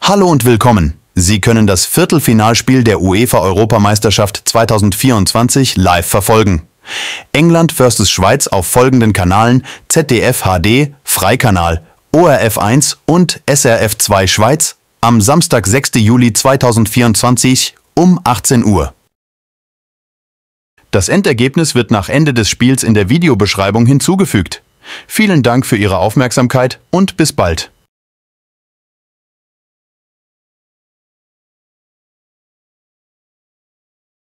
Hallo und willkommen. Sie können das Viertelfinalspiel der UEFA-Europameisterschaft 2024 live verfolgen. England vs. Schweiz auf folgenden Kanalen ZDF HD, Freikanal, ORF1 und SRF2 Schweiz am Samstag, 6. Juli 2024 um 18 Uhr. Das Endergebnis wird nach Ende des Spiels in der Videobeschreibung hinzugefügt. Vielen Dank für Ihre Aufmerksamkeit und bis bald.